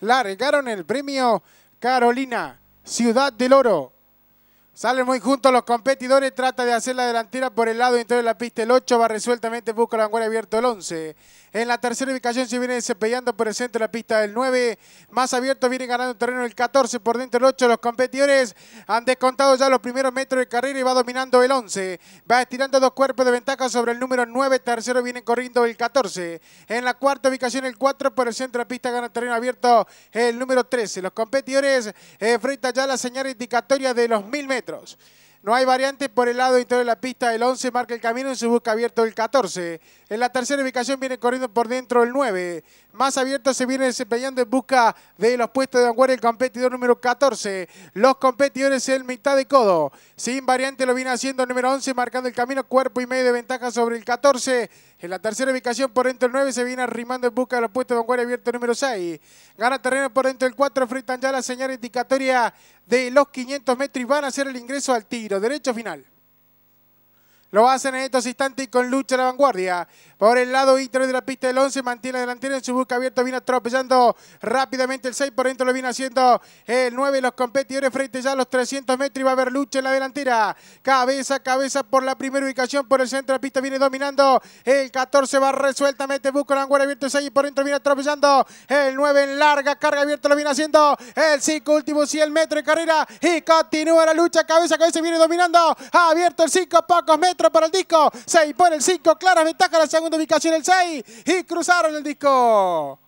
largaron el premio Carolina, Ciudad del Oro. Salen muy juntos los competidores, trata de hacer la delantera por el lado interior de la pista. El 8 va resueltamente, busca la vanguardia abierto el 11. En la tercera ubicación se viene despeñando por el centro de la pista el 9. Más abierto viene ganando terreno el 14 por dentro el 8. Los competidores han descontado ya los primeros metros de carrera y va dominando el 11. Va estirando dos cuerpos de ventaja sobre el número 9. Tercero viene corriendo el 14. En la cuarta ubicación el 4 por el centro de la pista gana terreno abierto el número 13. Los competidores eh, frita ya la señal indicatoria de los 1000 metros. metros. No hay variante por el lado interior de la pista. El 11 marca el camino en su busca abierto el 14. En la tercera ubicación viene corriendo por dentro el 9. Más abierto se viene desempeñando en busca de los puestos de vanguardia el competidor número 14. Los competidores en mitad de codo. Sin variante lo viene haciendo el número 11 marcando el camino. Cuerpo y medio de ventaja sobre el 14. En la tercera ubicación por dentro el 9 se viene arrimando en busca de los puestos de vanguardia abierto número 6. Gana terreno por dentro el 4. Fritan ya la señal indicatoria de los 500 metros y van a hacer el ingreso al tiro derecho final. Lo hacen en estos instantes con lucha en la vanguardia. Por el lado interior de la pista del 11, mantiene la delantera en su busca abierto. Viene atropellando rápidamente el 6. Por dentro lo viene haciendo el 9. Los competidores frente ya a los 300 metros. Y va a haber lucha en la delantera. Cabeza, cabeza por la primera ubicación. Por el centro de la pista viene dominando. El 14 va resueltamente. Busca la vanguardia abierto el 6. por dentro viene atropellando el 9 en larga. Carga abierta lo viene haciendo el 5. Último 100 metros de carrera. Y continúa la lucha. Cabeza, cabeza viene dominando. Abierto el 5. Pocos metros para el disco. 6 por el 5. Clara ventaja la segunda ubicación el 6. Y cruzaron el disco.